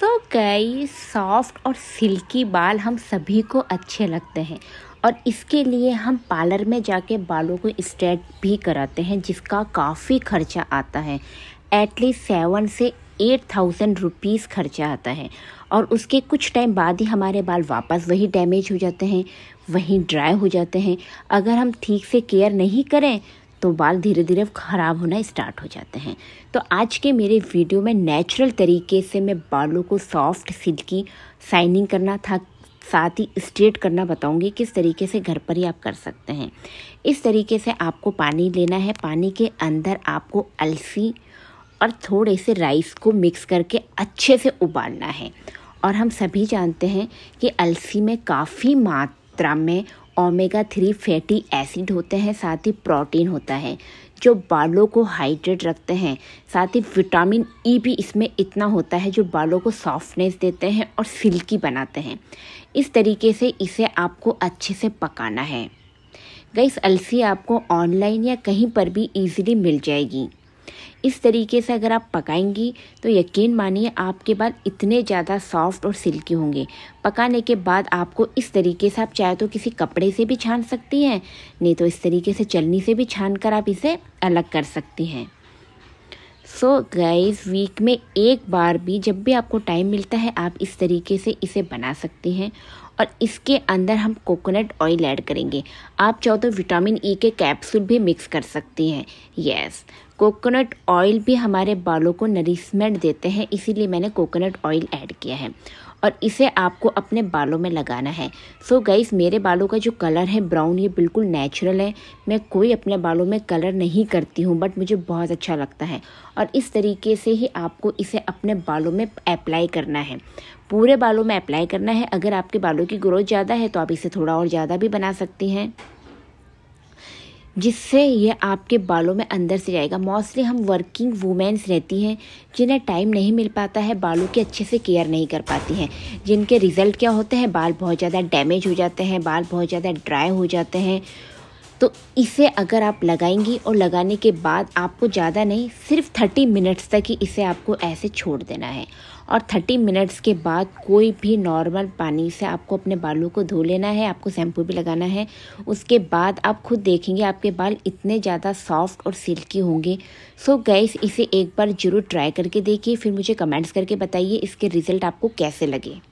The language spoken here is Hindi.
सो कई गई सॉफ्ट और सिल्की बाल हम सभी को अच्छे लगते हैं और इसके लिए हम पार्लर में जाके बालों को स्ट्रेट भी कराते हैं जिसका काफ़ी खर्चा आता है एटलीस्ट सेवन से एट थाउजेंड रुपीज़ खर्चा आता है और उसके कुछ टाइम बाद ही हमारे बाल वापस वही डैमेज हो जाते हैं वहीं ड्राई हो जाते हैं अगर हम ठीक से केयर नहीं करें तो बाल धीरे धीरे ख़राब होना स्टार्ट हो जाते हैं तो आज के मेरे वीडियो में नेचुरल तरीके से मैं बालों को सॉफ्ट सिल्की शाइनिंग करना था साथ ही स्ट्रेट करना बताऊंगी किस तरीके से घर पर ही आप कर सकते हैं इस तरीके से आपको पानी लेना है पानी के अंदर आपको अलसी और थोड़े से राइस को मिक्स करके अच्छे से उबालना है और हम सभी जानते हैं कि अलसी में काफ़ी मात्रा में ओमेगा थ्री फैटी एसिड होते हैं साथ ही प्रोटीन होता है जो बालों को हाइड्रेट रखते हैं साथ ही विटामिन ई e भी इसमें इतना होता है जो बालों को सॉफ्टनेस देते हैं और सिल्की बनाते हैं इस तरीके से इसे आपको अच्छे से पकाना है गई अलसी आपको ऑनलाइन या कहीं पर भी इजीली मिल जाएगी इस तरीके से अगर आप पकाएंगी तो यकीन मानिए आपके बाल इतने ज़्यादा सॉफ्ट और सिल्की होंगे पकाने के बाद आपको इस तरीके से आप चाहे तो किसी कपड़े से भी छान सकती हैं नहीं तो इस तरीके से चलनी से भी छान कर आप इसे अलग कर सकती हैं सो गाइस वीक में एक बार भी जब भी आपको टाइम मिलता है आप इस तरीके से इसे बना सकती हैं और इसके अंदर हम कोकोनट ऑयल ऐड करेंगे आप चाहो तो विटामिन ई e के कैप्सूल भी मिक्स कर सकती हैं यस yes. कोकोनट ऑयल भी हमारे बालों को नरिशमेंट देते हैं इसीलिए मैंने कोकोनट ऑयल ऐड किया है और इसे आपको अपने बालों में लगाना है सो so गाइस मेरे बालों का जो कलर है ब्राउन ये बिल्कुल नेचुरल है मैं कोई अपने बालों में कलर नहीं करती हूँ बट मुझे बहुत अच्छा लगता है और इस तरीके से ही आपको इसे अपने बालों में अप्लाई करना है पूरे बालों में अप्लाई करना है अगर आपके बालों की ग्रोथ ज़्यादा है तो आप इसे थोड़ा और ज़्यादा भी बना सकती हैं जिससे ये आपके बालों में अंदर से जाएगा मोस्टली हम वर्किंग वूमेंस रहती हैं जिन्हें टाइम नहीं मिल पाता है बालों की अच्छे से केयर नहीं कर पाती हैं जिनके रिज़ल्ट क्या होते हैं बाल बहुत ज़्यादा डैमेज हो जाते हैं बाल बहुत ज़्यादा ड्राई हो जाते हैं तो इसे अगर आप लगाएंगी और लगाने के बाद आपको ज़्यादा नहीं सिर्फ थर्टी मिनट्स तक ही इसे आपको ऐसे छोड़ देना है और थर्टी मिनट्स के बाद कोई भी नॉर्मल पानी से आपको अपने बालों को धो लेना है आपको शैम्पू भी लगाना है उसके बाद आप खुद देखेंगे आपके बाल इतने ज़्यादा सॉफ्ट और सिल्की होंगे सो गैस इसे एक बार ज़रूर ट्राई करके देखिए फिर मुझे कमेंट्स करके बताइए इसके रिज़ल्ट आपको कैसे लगे